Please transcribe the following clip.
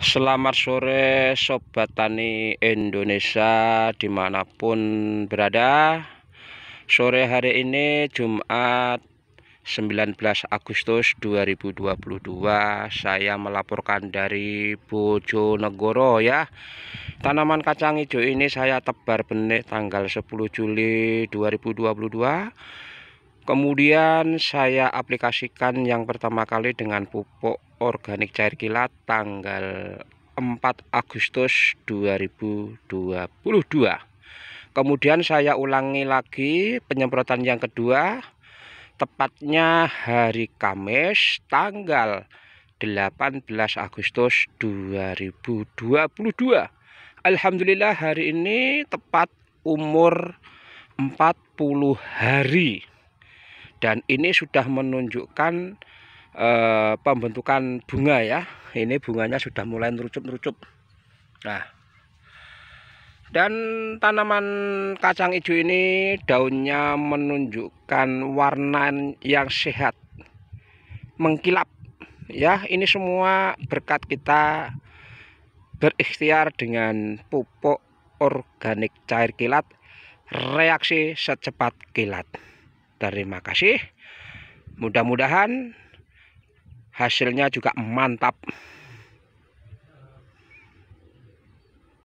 Selamat sore Sobat Tani Indonesia dimanapun berada Sore hari ini Jumat 19 Agustus 2022 Saya melaporkan dari Bojonegoro ya Tanaman kacang hijau ini saya tebar benih tanggal 10 Juli 2022 kemudian saya aplikasikan yang pertama kali dengan pupuk organik cair kilat tanggal 4 Agustus 2022 kemudian saya ulangi lagi penyemprotan yang kedua tepatnya hari Kamis tanggal 18 Agustus 2022 Alhamdulillah hari ini tepat umur 40 hari dan ini sudah menunjukkan e, pembentukan bunga ya ini bunganya sudah mulai nerucup-nerucup nah dan tanaman kacang hijau ini daunnya menunjukkan warna yang sehat mengkilap ya ini semua berkat kita berikhtiar dengan pupuk organik cair kilat reaksi secepat kilat Terima kasih. Mudah-mudahan hasilnya juga mantap.